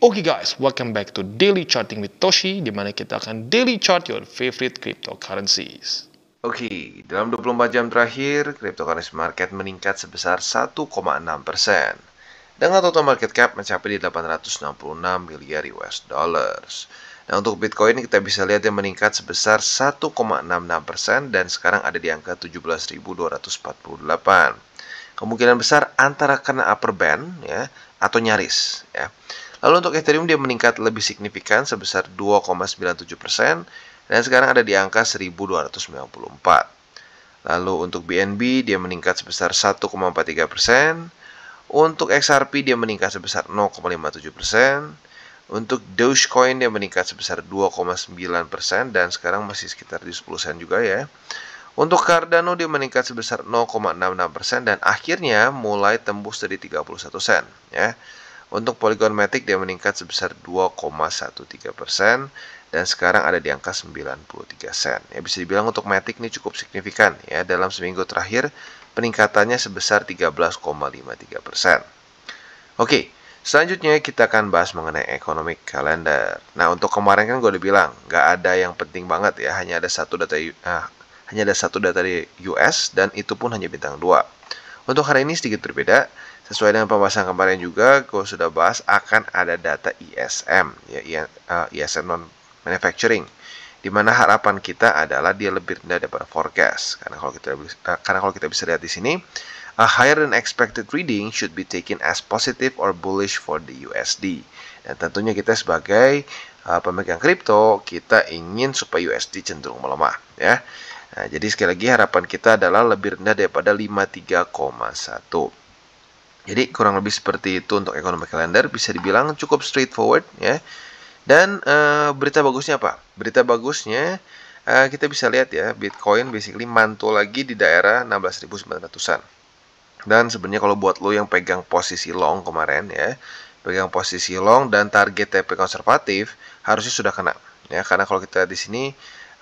Oke okay guys, welcome back to Daily Charting with Toshi, di mana kita akan daily chart your favorite cryptocurrencies. Oke, okay, dalam 24 jam terakhir, cryptocurrency market meningkat sebesar 1,6 Dengan total market cap mencapai di 866 miliar US dollars. Nah, untuk Bitcoin kita bisa lihat yang meningkat sebesar 1,66% dan sekarang ada di angka 17.248. Kemungkinan besar antara kena upper band ya atau nyaris ya. Lalu untuk Ethereum dia meningkat lebih signifikan sebesar 2,97% dan sekarang ada di angka 1294. Lalu untuk BNB dia meningkat sebesar 1,43%, untuk XRP dia meningkat sebesar 0,57%, untuk Dogecoin dia meningkat sebesar 2,9% dan sekarang masih sekitar di 10 sen juga ya. Untuk Cardano dia meningkat sebesar 0,66% dan akhirnya mulai tembus dari 31 sen ya. Untuk poligon metik dia meningkat sebesar 2,13 dan sekarang ada di angka 93 sen. Ya bisa dibilang untuk metik ini cukup signifikan ya dalam seminggu terakhir peningkatannya sebesar 13,53 Oke, selanjutnya kita akan bahas mengenai economic calendar. Nah untuk kemarin kan gue udah bilang nggak ada yang penting banget ya hanya ada satu data ah, hanya ada satu data di US dan itu pun hanya bintang 2. Untuk hari ini sedikit berbeda, sesuai dengan pembahasan kemarin juga, gue sudah bahas akan ada data ISM, ya ISM eh, non-manufacturing, di mana harapan kita adalah dia lebih rendah daripada forecast. Karena kalau kita eh, karena kalau kita bisa lihat di sini, a higher than expected reading should be taken as positive or bullish for the USD. Dan tentunya kita sebagai uh, pemegang kripto, kita ingin supaya USD cenderung melemah, ya. Nah, jadi sekali lagi harapan kita adalah lebih rendah daripada 53,1. Jadi kurang lebih seperti itu untuk ekonomi kalender bisa dibilang cukup straightforward ya. Dan e, berita bagusnya apa? Berita bagusnya e, kita bisa lihat ya Bitcoin basically mantul lagi di daerah 16.900-an. Dan sebenarnya kalau buat lo yang pegang posisi long kemarin ya, pegang posisi long dan target TP konservatif harusnya sudah kena ya karena kalau kita di sini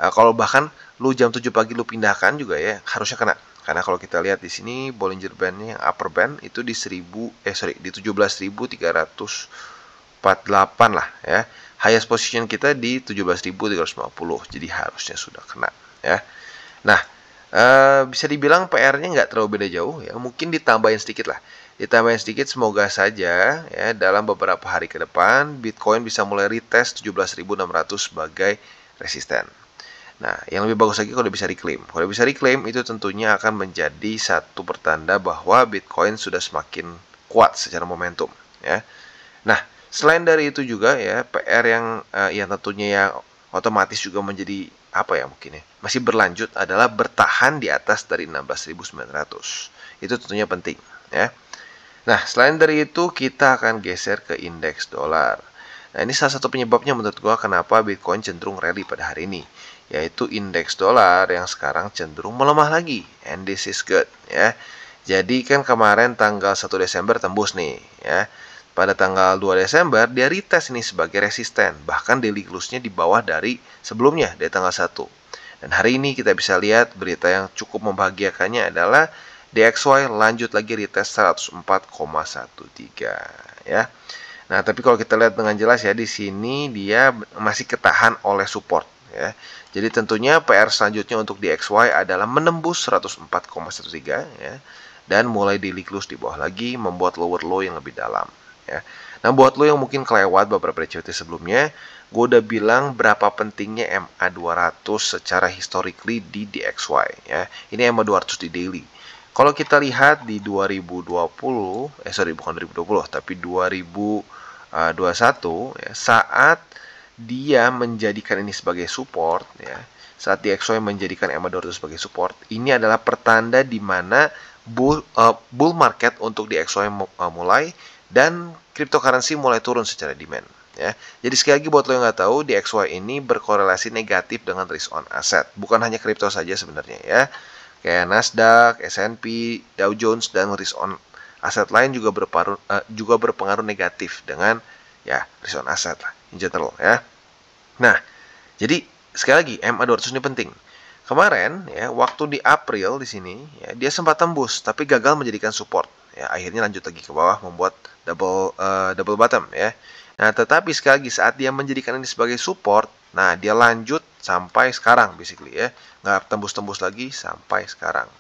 uh, kalau bahkan lu jam 7 pagi lu pindahkan juga ya harusnya kena karena kalau kita lihat di sini Bollinger Bandnya yang upper band itu di 1000 eh sorry di 17.348 lah ya highest position kita di 17.350 jadi harusnya sudah kena ya nah Uh, bisa dibilang PR-nya nggak terlalu beda jauh ya mungkin ditambahin sedikit lah ditambahin sedikit semoga saja ya dalam beberapa hari ke depan Bitcoin bisa mulai retest 17.600 sebagai resisten Nah, yang lebih bagus lagi kalau bisa reclaim. Kalau bisa reclaim itu tentunya akan menjadi satu pertanda bahwa Bitcoin sudah semakin kuat secara momentum, ya. Nah, selain dari itu juga ya PR yang uh, yang tentunya yang otomatis juga menjadi apa ya mungkin ya masih berlanjut adalah bertahan di atas dari 16.900 itu tentunya penting ya nah selain dari itu kita akan geser ke indeks dolar nah ini salah satu penyebabnya menurut gua kenapa Bitcoin cenderung rally pada hari ini yaitu indeks dolar yang sekarang cenderung melemah lagi and this is good ya jadi kan kemarin tanggal 1 Desember tembus nih ya pada tanggal 2 Desember dia retest ini sebagai resisten bahkan daily close-nya di bawah dari sebelumnya dari tanggal 1 dan hari ini kita bisa lihat berita yang cukup membahagiakannya adalah DXY lanjut lagi retest 104,13 ya. Nah, tapi kalau kita lihat dengan jelas ya di sini dia masih ketahan oleh support ya. Jadi tentunya PR selanjutnya untuk di XY adalah menembus 104,13 ya dan mulai diliklus di bawah lagi membuat lower low yang lebih dalam ya. Nah, buat lo yang mungkin kelewat beberapa cerita sebelumnya, gue udah bilang berapa pentingnya MA 200 secara historically di DXY ya. Ini MA 200 di daily. Kalau kita lihat di 2020, eh sorry bukan 2020 tapi 2021 eh, ya, saat dia menjadikan ini sebagai support ya saat DXY menjadikan EMA 200 sebagai support ini adalah pertanda di mana bull, uh, bull market untuk DXY eh, mulai dan cryptocurrency mulai turun secara demand ya. Jadi sekali lagi buat lo yang nggak tahu DXY ini berkorelasi negatif dengan risk on asset bukan hanya kripto saja sebenarnya ya kayak Nasdaq, S&P, Dow Jones dan risk on aset lain juga berpengaruh eh, uh, juga berpengaruh negatif dengan ya risk on asset lah in general ya. Nah, jadi sekali lagi MA200 ini penting. Kemarin ya waktu di April di sini ya dia sempat tembus tapi gagal menjadikan support ya akhirnya lanjut lagi ke bawah membuat double uh, double bottom ya. Nah, tetapi sekali lagi saat dia menjadikan ini sebagai support, nah dia lanjut sampai sekarang basically ya. Nggak tembus-tembus lagi sampai sekarang.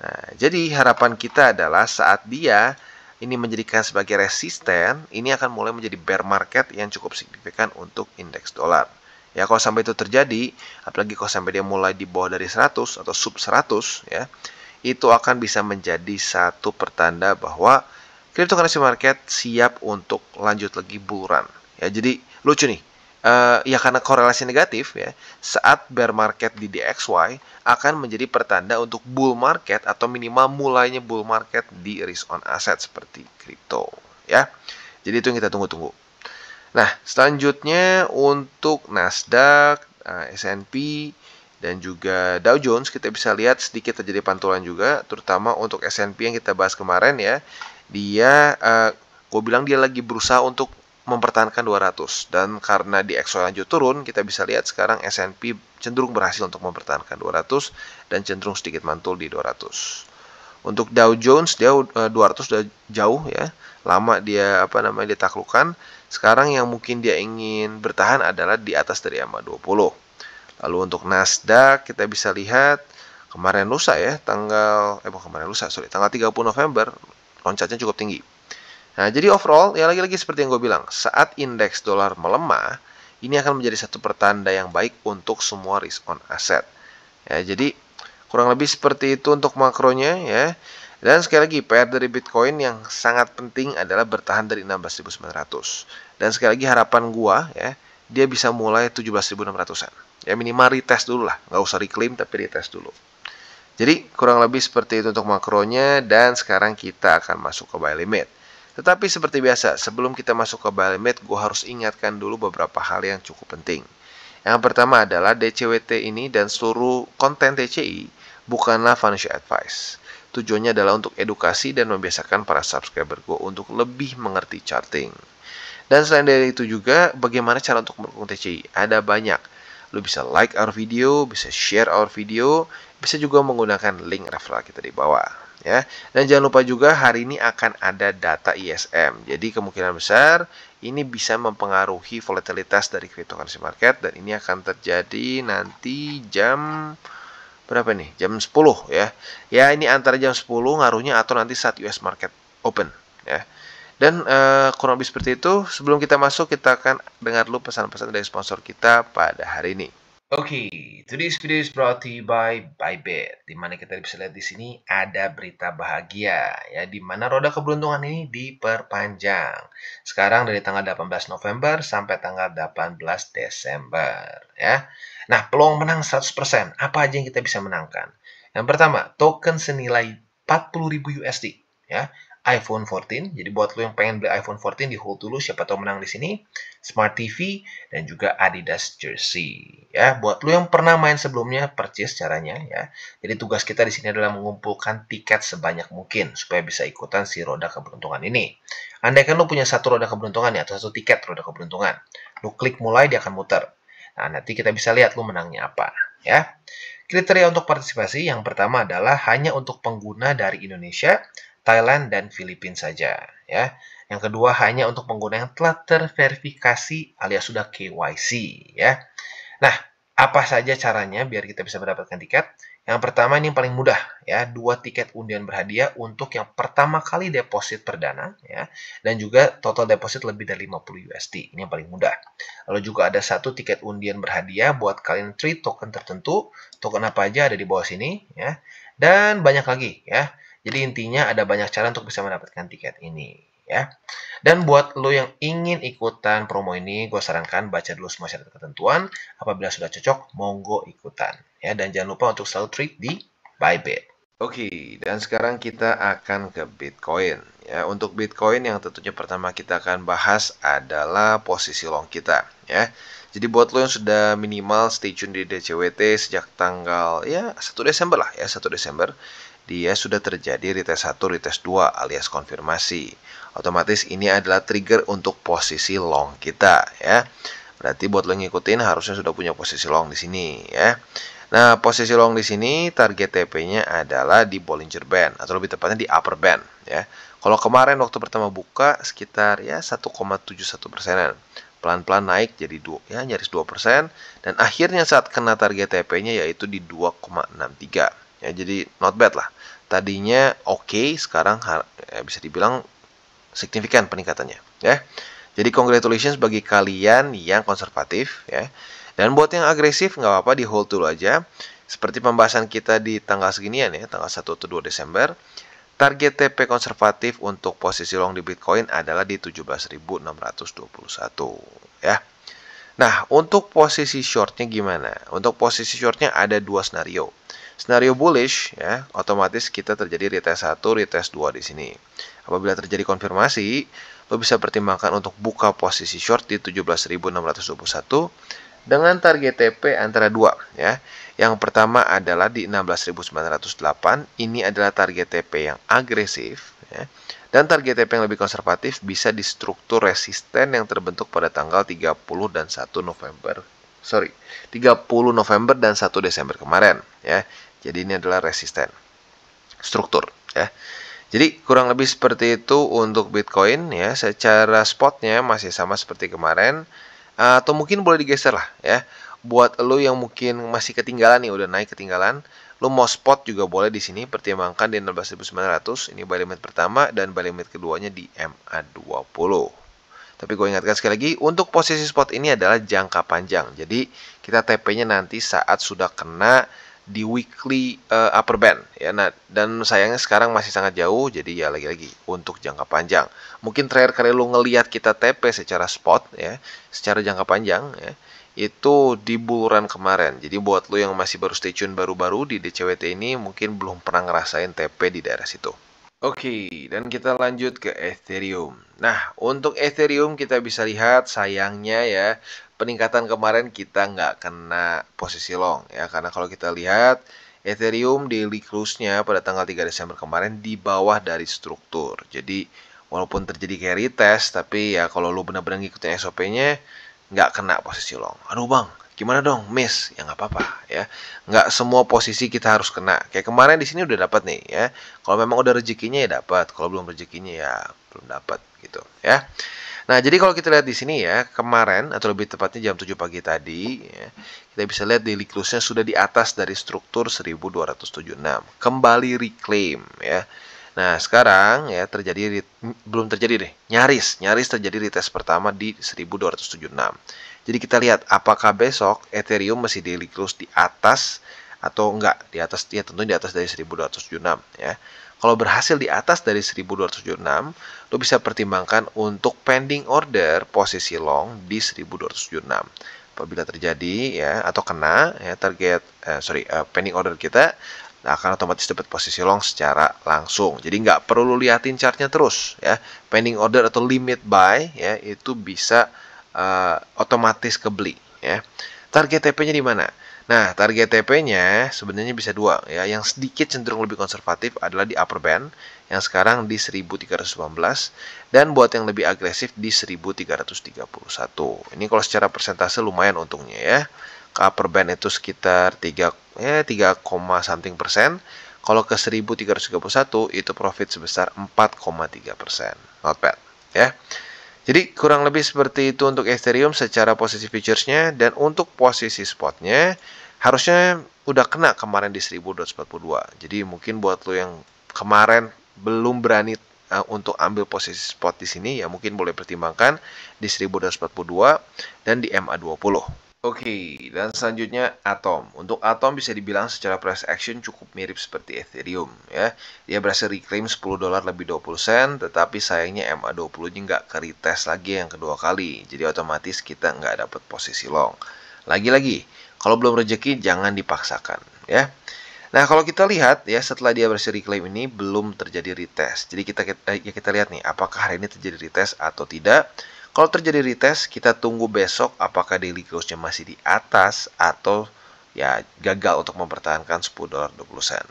Nah, jadi harapan kita adalah saat dia ini menjadikan sebagai resisten, ini akan mulai menjadi bear market yang cukup signifikan untuk indeks dolar. Ya, kalau sampai itu terjadi, apalagi kalau sampai dia mulai di bawah dari 100 atau sub 100 ya, itu akan bisa menjadi satu pertanda bahwa cryptocurrency market siap untuk lanjut lagi bull Ya, jadi lucu nih uh, ya karena korelasi negatif ya saat bear market di DXY akan menjadi pertanda untuk bull market atau minimal mulainya bull market di risk on asset seperti kripto ya jadi itu yang kita tunggu-tunggu nah selanjutnya untuk Nasdaq uh, eh, S&P dan juga Dow Jones kita bisa lihat sedikit terjadi pantulan juga terutama untuk S&P yang kita bahas kemarin ya dia uh, eh, gue bilang dia lagi berusaha untuk mempertahankan 200 dan karena di EXO lanjut turun kita bisa lihat sekarang S&P cenderung berhasil untuk mempertahankan 200 dan cenderung sedikit mantul di 200 untuk Dow Jones dia 200 eh, sudah jauh ya lama dia apa namanya ditaklukan sekarang yang mungkin dia ingin bertahan adalah di atas dari EMA 20 lalu untuk Nasdaq kita bisa lihat kemarin lusa ya tanggal eh bukan kemarin lusa sorry tanggal 30 November loncatnya cukup tinggi Nah, jadi overall, ya lagi-lagi seperti yang gue bilang, saat indeks dolar melemah, ini akan menjadi satu pertanda yang baik untuk semua risk on asset. Ya, jadi kurang lebih seperti itu untuk makronya ya. Dan sekali lagi PR dari Bitcoin yang sangat penting adalah bertahan dari 16.900. Dan sekali lagi harapan gua ya, dia bisa mulai 17.600-an. Ya minimal retest dulu lah, nggak usah reclaim tapi retest dulu. Jadi kurang lebih seperti itu untuk makronya dan sekarang kita akan masuk ke buy limit. Tetapi seperti biasa, sebelum kita masuk ke limit, gue harus ingatkan dulu beberapa hal yang cukup penting. Yang pertama adalah DCWT ini dan seluruh konten TCI bukanlah financial advice. Tujuannya adalah untuk edukasi dan membiasakan para subscriber gue untuk lebih mengerti charting. Dan selain dari itu juga, bagaimana cara untuk mendukung TCI? Ada banyak. Lo bisa like our video, bisa share our video, bisa juga menggunakan link referral kita di bawah ya. Dan jangan lupa juga hari ini akan ada data ISM. Jadi kemungkinan besar ini bisa mempengaruhi volatilitas dari cryptocurrency market dan ini akan terjadi nanti jam berapa nih? Jam 10 ya. Ya ini antara jam 10 ngaruhnya atau nanti saat US market open ya. Dan uh, kurang lebih seperti itu. Sebelum kita masuk kita akan dengar dulu pesan-pesan dari sponsor kita pada hari ini. Oke, okay, today's video is brought to you by Bybit. di mana kita bisa lihat di sini ada berita bahagia, ya, di mana roda keberuntungan ini diperpanjang. Sekarang dari tanggal 18 November sampai tanggal 18 Desember, ya. Nah, peluang menang 100%, apa aja yang kita bisa menangkan? Yang pertama, token senilai 40.000 USD, ya iPhone 14. Jadi buat lo yang pengen beli iPhone 14 di hold dulu siapa tahu menang di sini Smart TV dan juga Adidas jersey. Ya, buat lo yang pernah main sebelumnya purchase caranya ya. Jadi tugas kita di sini adalah mengumpulkan tiket sebanyak mungkin supaya bisa ikutan si roda keberuntungan ini. Andai kan lo punya satu roda keberuntungan ya atau satu tiket roda keberuntungan, lo klik mulai dia akan muter. Nah, nanti kita bisa lihat lo menangnya apa ya. Kriteria untuk partisipasi yang pertama adalah hanya untuk pengguna dari Indonesia Thailand dan Filipina saja ya. Yang kedua hanya untuk pengguna yang telah terverifikasi alias sudah KYC ya. Nah, apa saja caranya biar kita bisa mendapatkan tiket? Yang pertama ini yang paling mudah ya, dua tiket undian berhadiah untuk yang pertama kali deposit perdana ya dan juga total deposit lebih dari 50 USD. Ini yang paling mudah. Lalu juga ada satu tiket undian berhadiah buat kalian trade token tertentu. Token apa aja ada di bawah sini ya. Dan banyak lagi ya. Jadi intinya ada banyak cara untuk bisa mendapatkan tiket ini ya. Dan buat lo yang ingin ikutan promo ini, gue sarankan baca dulu semua syarat ketentuan. Apabila sudah cocok, monggo ikutan. Ya, dan jangan lupa untuk selalu trade di Bybit. Oke, dan sekarang kita akan ke Bitcoin. Ya, untuk Bitcoin yang tentunya pertama kita akan bahas adalah posisi long kita, ya. Jadi buat lo yang sudah minimal stay tune di DCWT sejak tanggal ya 1 Desember lah ya, 1 Desember dia sudah terjadi retest 1, retest 2 alias konfirmasi. Otomatis ini adalah trigger untuk posisi long kita ya. Berarti buat lo ngikutin harusnya sudah punya posisi long di sini ya. Nah, posisi long di sini target TP-nya adalah di Bollinger Band atau lebih tepatnya di upper band ya. Kalau kemarin waktu pertama buka sekitar ya 1,71 persenan pelan-pelan naik jadi 2, ya nyaris 2% persen. dan akhirnya saat kena target TP-nya yaitu di 2,63 ya jadi not bad lah tadinya oke okay, sekarang ya, bisa dibilang signifikan peningkatannya ya jadi congratulations bagi kalian yang konservatif ya dan buat yang agresif nggak apa-apa di hold dulu aja seperti pembahasan kita di tanggal segini ya tanggal 1 atau 2 Desember Target TP konservatif untuk posisi long di Bitcoin adalah di 17.621 ya. Nah, untuk posisi shortnya gimana? Untuk posisi shortnya ada dua skenario Senario bullish ya, otomatis kita terjadi retest 1, retest 2 di sini. Apabila terjadi konfirmasi, lo bisa pertimbangkan untuk buka posisi short di 17.621 dengan target TP antara dua ya. Yang pertama adalah di 16.908, ini adalah target TP yang agresif ya. Dan target TP yang lebih konservatif bisa di struktur resisten yang terbentuk pada tanggal 30 dan 1 November. Sorry, 30 November dan 1 Desember kemarin ya. Jadi ini adalah resisten struktur ya. Jadi kurang lebih seperti itu untuk Bitcoin ya. Secara spotnya masih sama seperti kemarin atau mungkin boleh digeser lah ya. Buat lo yang mungkin masih ketinggalan nih udah naik ketinggalan, lo mau spot juga boleh di sini pertimbangkan di 16.900 ini buy limit pertama dan buy limit keduanya di MA20. Tapi gue ingatkan sekali lagi, untuk posisi spot ini adalah jangka panjang. Jadi kita TP-nya nanti saat sudah kena di weekly uh, upper band ya nah dan sayangnya sekarang masih sangat jauh jadi ya lagi-lagi untuk jangka panjang mungkin terakhir kali lu ngelihat kita TP secara spot ya secara jangka panjang ya itu di bulan kemarin jadi buat lu yang masih baru stay tune baru-baru di DCWT ini mungkin belum pernah ngerasain TP di daerah situ Oke, okay, dan kita lanjut ke Ethereum. Nah, untuk Ethereum kita bisa lihat sayangnya ya peningkatan kemarin kita nggak kena posisi long ya karena kalau kita lihat Ethereum daily close-nya pada tanggal 3 Desember kemarin di bawah dari struktur. Jadi walaupun terjadi carry test tapi ya kalau lu benar-benar ngikutin SOP-nya nggak kena posisi long. Aduh bang, gimana dong miss? Ya nggak apa-apa ya. Nggak semua posisi kita harus kena. Kayak kemarin di sini udah dapat nih ya. Kalau memang udah rezekinya ya dapat. Kalau belum rezekinya ya belum dapat gitu ya. Nah, jadi kalau kita lihat di sini ya, kemarin atau lebih tepatnya jam 7 pagi tadi, ya, kita bisa lihat daily close-nya sudah di atas dari struktur 1276. Kembali reclaim ya. Nah, sekarang ya terjadi belum terjadi deh, nyaris, nyaris terjadi retest pertama di 1276. Jadi kita lihat apakah besok Ethereum masih daily close di atas atau enggak di atas ya tentu di atas dari 1276 ya. Kalau berhasil di atas dari 1276, lo bisa pertimbangkan untuk pending order posisi long di 1276. Apabila terjadi ya atau kena ya target eh, sorry eh, pending order kita akan otomatis dapat posisi long secara langsung. Jadi nggak perlu liatin chartnya terus ya. Pending order atau limit buy ya itu bisa uh, otomatis kebeli ya. Target TP-nya di mana? Nah, target TP-nya sebenarnya bisa dua ya. Yang sedikit cenderung lebih konservatif adalah di upper band yang sekarang di 1318 dan buat yang lebih agresif di 1331. Ini kalau secara persentase lumayan untungnya ya. Ke upper band itu sekitar 3 ya 3, something persen. Kalau ke 1331 itu profit sebesar 4,3 persen. Not bad ya. Jadi kurang lebih seperti itu untuk Ethereum secara posisi futuresnya dan untuk posisi spotnya harusnya udah kena kemarin di 1242 jadi mungkin buat lo yang kemarin belum berani eh, untuk ambil posisi spot di sini ya mungkin boleh pertimbangkan di 1242 dan di MA20 Oke, okay, dan selanjutnya Atom. Untuk Atom bisa dibilang secara price action cukup mirip seperti Ethereum ya. Dia berhasil reclaim 10 dolar lebih 20 sen, tetapi sayangnya MA20-nya nggak ke retest lagi yang kedua kali. Jadi otomatis kita nggak dapat posisi long. Lagi-lagi, kalau belum rezeki jangan dipaksakan ya. Nah, kalau kita lihat ya setelah dia berhasil reclaim ini belum terjadi retest. Jadi kita eh, ya kita lihat nih apakah hari ini terjadi retest atau tidak. Kalau terjadi retest, kita tunggu besok apakah daily close-nya masih di atas atau ya gagal untuk mempertahankan 10 dolar 20 sen.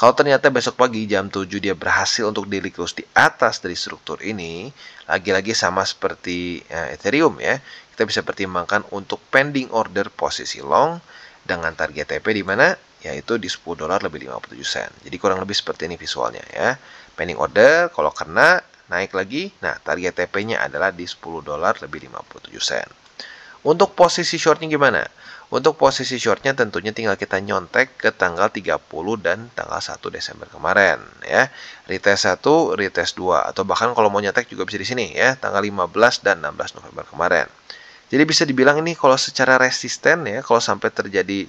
Kalau ternyata besok pagi jam 7 dia berhasil untuk dilikus di atas dari struktur ini, lagi-lagi sama seperti eh, Ethereum ya, kita bisa pertimbangkan untuk pending order posisi long dengan target TP di mana? Yaitu di 10 dolar lebih 57 sen. Jadi kurang lebih seperti ini visualnya ya. Pending order kalau kena naik lagi, nah target TP-nya adalah di 10 dolar lebih 57 sen. Untuk posisi shortnya gimana? Untuk posisi shortnya tentunya tinggal kita nyontek ke tanggal 30 dan tanggal 1 Desember kemarin ya. Retest 1, retest 2 atau bahkan kalau mau nyontek juga bisa di sini ya, tanggal 15 dan 16 November kemarin. Jadi bisa dibilang ini kalau secara resisten ya, kalau sampai terjadi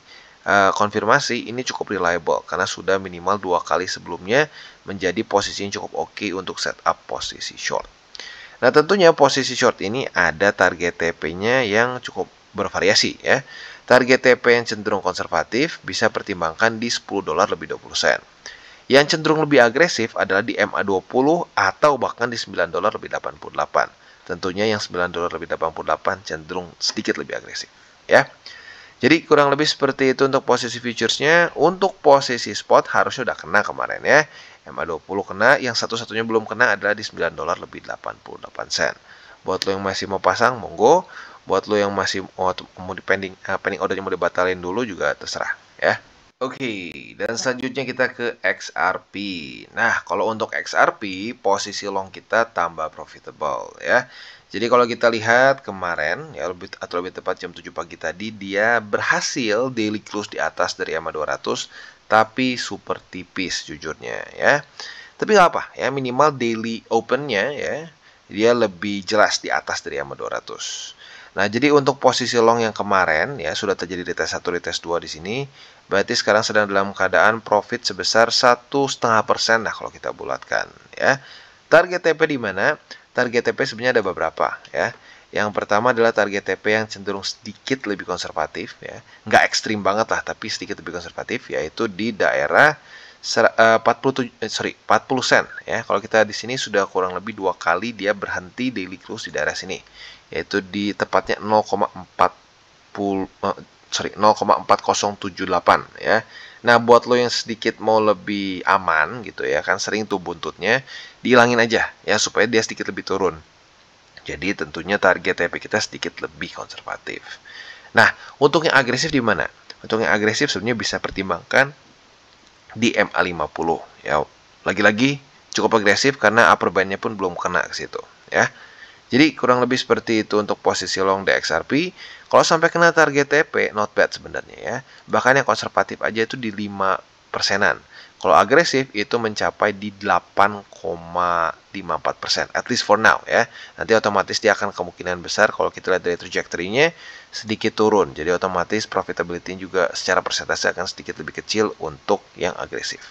uh, konfirmasi ini cukup reliable karena sudah minimal dua kali sebelumnya menjadi posisi yang cukup oke okay untuk setup posisi short. Nah tentunya posisi short ini ada target TP-nya yang cukup bervariasi ya. Target TP yang cenderung konservatif bisa pertimbangkan di 10 dolar lebih 20 sen. Yang cenderung lebih agresif adalah di MA20 atau bahkan di 9 dolar lebih 88. Tentunya yang 9 dolar lebih 88 cenderung sedikit lebih agresif ya. Jadi kurang lebih seperti itu untuk posisi futuresnya. Untuk posisi spot harusnya udah kena kemarin ya. MA20 kena, yang satu-satunya belum kena adalah di 9 dolar lebih 88 sen. Buat lo yang masih mau pasang, monggo. Buat lo yang masih mau, mau pending, uh, pending yang mau dibatalin dulu juga terserah ya. Oke, okay, dan selanjutnya kita ke XRP. Nah, kalau untuk XRP, posisi long kita tambah profitable ya. Jadi kalau kita lihat kemarin ya lebih atau lebih tepat jam 7 pagi tadi dia berhasil daily close di atas dari EMA 200 tapi super tipis jujurnya ya. Tapi nggak apa ya minimal daily opennya ya dia lebih jelas di atas dari EMA 200. Nah, jadi untuk posisi long yang kemarin ya sudah terjadi di test satu, di test dua di sini, berarti sekarang sedang dalam keadaan profit sebesar satu setengah persen lah kalau kita bulatkan ya. Target TP di mana? Target TP sebenarnya ada beberapa ya. Yang pertama adalah target TP yang cenderung sedikit lebih konservatif, ya, nggak ekstrim banget lah, tapi sedikit lebih konservatif, yaitu di daerah 47 eh, eh, sorry 40 sen ya kalau kita di sini sudah kurang lebih dua kali dia berhenti daily close di daerah sini yaitu di tepatnya 0,40 eh, sorry 0,4078 ya nah buat lo yang sedikit mau lebih aman gitu ya kan sering tuh buntutnya dihilangin aja ya supaya dia sedikit lebih turun jadi tentunya target TP kita sedikit lebih konservatif. Nah, untuk yang agresif di mana? Untuk yang agresif sebenarnya bisa pertimbangkan di MA50 ya. Lagi-lagi cukup agresif karena upper bandnya pun belum kena ke situ ya. Jadi kurang lebih seperti itu untuk posisi long DXRP. Kalau sampai kena target TP, not bad sebenarnya ya. Bahkan yang konservatif aja itu di 5 persenan. Kalau agresif itu mencapai di 8,54%, persen at least for now ya. Nanti otomatis dia akan kemungkinan besar kalau kita lihat dari trajectory-nya sedikit turun. Jadi otomatis profitability juga secara persentase akan sedikit lebih kecil untuk yang agresif.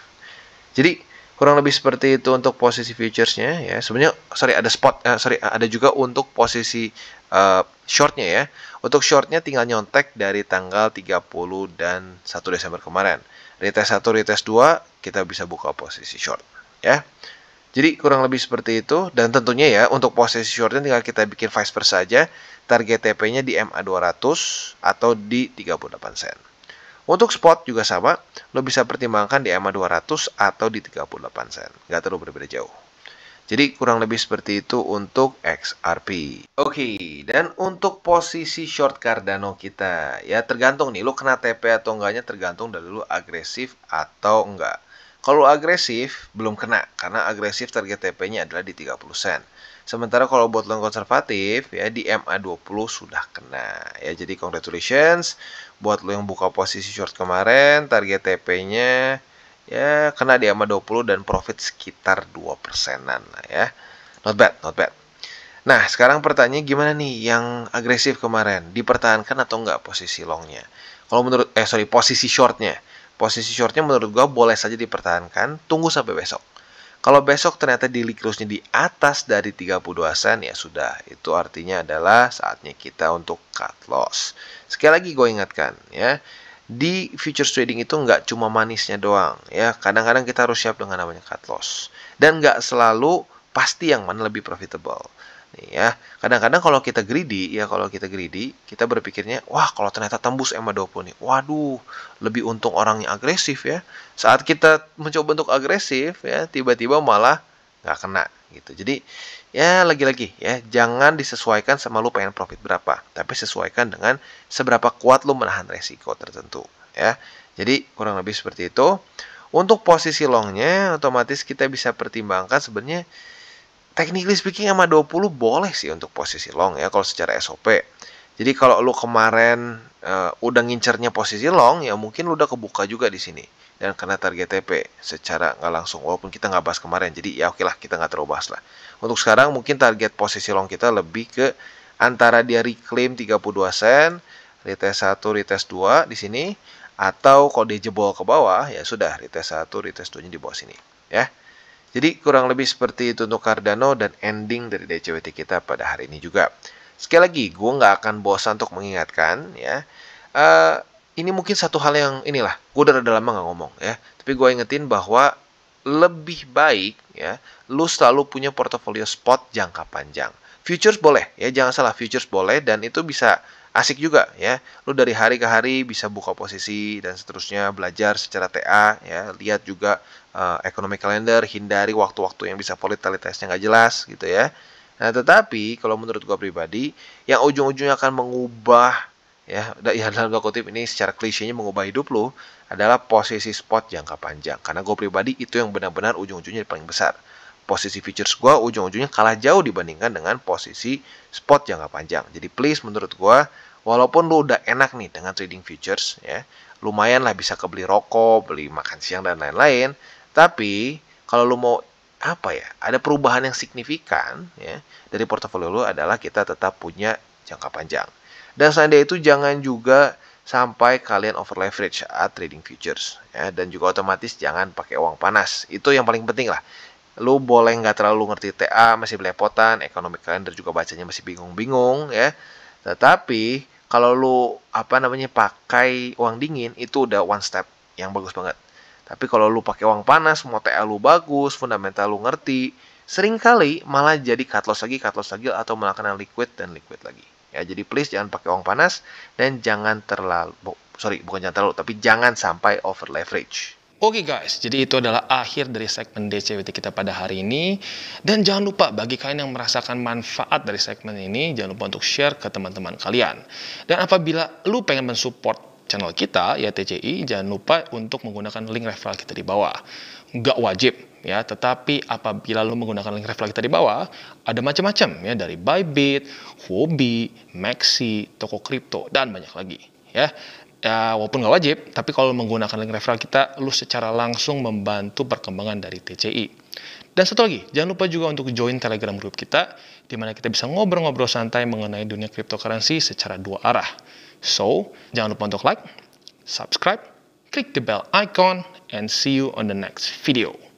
Jadi kurang lebih seperti itu untuk posisi futures-nya ya. Sebenarnya sorry ada spot, eh, sorry ada juga untuk posisi uh, short-nya ya. Untuk short-nya tinggal nyontek dari tanggal 30 dan 1 Desember kemarin retest 1, retest 2, kita bisa buka posisi short. Ya. Jadi kurang lebih seperti itu dan tentunya ya untuk posisi shortnya tinggal kita bikin vice versa aja target TP-nya di MA 200 atau di 38 sen. Untuk spot juga sama, lo bisa pertimbangkan di MA 200 atau di 38 sen. Nggak terlalu berbeda jauh. Jadi kurang lebih seperti itu untuk XRP. Oke, okay, dan untuk posisi short Cardano kita, ya tergantung nih, lo kena TP atau enggaknya tergantung dari lo agresif atau enggak. Kalau agresif, belum kena, karena agresif target TP-nya adalah di 30 sen. Sementara kalau buat yang konservatif, ya di MA20 sudah kena. Ya, jadi congratulations buat lo yang buka posisi short kemarin, target TP-nya ya kena dia sama 20 dan profit sekitar 2 persenan lah ya. Not bad, not bad. Nah, sekarang pertanyaannya gimana nih yang agresif kemarin? Dipertahankan atau enggak posisi longnya? Kalau menurut, eh sorry, posisi shortnya. Posisi shortnya menurut gua boleh saja dipertahankan, tunggu sampai besok. Kalau besok ternyata daily close-nya di atas dari 32 sen, ya sudah. Itu artinya adalah saatnya kita untuk cut loss. Sekali lagi gue ingatkan ya di futures trading itu nggak cuma manisnya doang ya kadang-kadang kita harus siap dengan namanya cut loss dan nggak selalu pasti yang mana lebih profitable nih ya kadang-kadang kalau kita greedy ya kalau kita greedy kita berpikirnya wah kalau ternyata tembus EMA 20 nih waduh lebih untung orang yang agresif ya saat kita mencoba untuk agresif ya tiba-tiba malah nggak kena gitu jadi ya lagi-lagi ya jangan disesuaikan sama lu pengen profit berapa tapi sesuaikan dengan seberapa kuat lu menahan resiko tertentu ya jadi kurang lebih seperti itu untuk posisi longnya otomatis kita bisa pertimbangkan sebenarnya technically speaking sama 20 boleh sih untuk posisi long ya kalau secara SOP jadi kalau lu kemarin uh, udah ngincernya posisi long ya mungkin lu udah kebuka juga di sini dan karena target TP secara nggak langsung walaupun kita nggak bahas kemarin jadi ya oke lah kita nggak terlalu bahas lah untuk sekarang mungkin target posisi long kita lebih ke antara dia reclaim 32 sen retest 1 retest 2 di sini atau kalau dia jebol ke bawah ya sudah retest 1 retest 2 nya di bawah sini ya jadi kurang lebih seperti itu untuk Cardano dan ending dari DCWT kita pada hari ini juga. Sekali lagi, gue nggak akan bosan untuk mengingatkan ya. Uh, ini mungkin satu hal yang inilah, gue udah rada lama nggak ngomong ya. Tapi gue ingetin bahwa lebih baik ya, lu selalu punya portofolio spot jangka panjang. Futures boleh ya, jangan salah futures boleh dan itu bisa asik juga ya. Lu dari hari ke hari bisa buka posisi dan seterusnya belajar secara TA ya, lihat juga uh, economic calendar, hindari waktu-waktu yang bisa volatilitasnya nggak jelas gitu ya. Nah, tetapi kalau menurut gue pribadi, yang ujung-ujungnya akan mengubah ya ya dalam kutip ini secara klisenya mengubah hidup lo adalah posisi spot jangka panjang karena gue pribadi itu yang benar-benar ujung-ujungnya paling besar posisi futures gue ujung-ujungnya kalah jauh dibandingkan dengan posisi spot jangka panjang jadi please menurut gue walaupun lo udah enak nih dengan trading futures ya lumayan lah bisa kebeli rokok beli makan siang dan lain-lain tapi kalau lo mau apa ya ada perubahan yang signifikan ya dari portofolio lo adalah kita tetap punya jangka panjang dan selain itu jangan juga sampai kalian over leverage saat trading futures ya dan juga otomatis jangan pakai uang panas itu yang paling penting lah lu boleh nggak terlalu ngerti TA masih belepotan ekonomi kalender juga bacanya masih bingung-bingung ya tetapi kalau lu apa namanya pakai uang dingin itu udah one step yang bagus banget tapi kalau lu pakai uang panas mau TA lu bagus fundamental lu ngerti seringkali malah jadi cut loss lagi cut loss lagi atau melakukan liquid dan liquid lagi ya jadi please jangan pakai uang panas dan jangan terlalu sorry bukan jangan terlalu tapi jangan sampai over leverage Oke okay guys, jadi itu adalah akhir dari segmen DCWT kita pada hari ini. Dan jangan lupa bagi kalian yang merasakan manfaat dari segmen ini, jangan lupa untuk share ke teman-teman kalian. Dan apabila lu pengen mensupport channel kita, ya TCI, jangan lupa untuk menggunakan link referral kita di bawah. Nggak wajib, ya tetapi apabila lo menggunakan link reflektor di bawah ada macam-macam ya dari Bybit, Huobi, Maxi, toko kripto dan banyak lagi ya ya walaupun nggak wajib, tapi kalau menggunakan link referral kita, lo secara langsung membantu perkembangan dari TCI. Dan satu lagi, jangan lupa juga untuk join Telegram grup kita, di mana kita bisa ngobrol-ngobrol santai mengenai dunia cryptocurrency secara dua arah. So, jangan lupa untuk like, subscribe, klik the bell icon, and see you on the next video.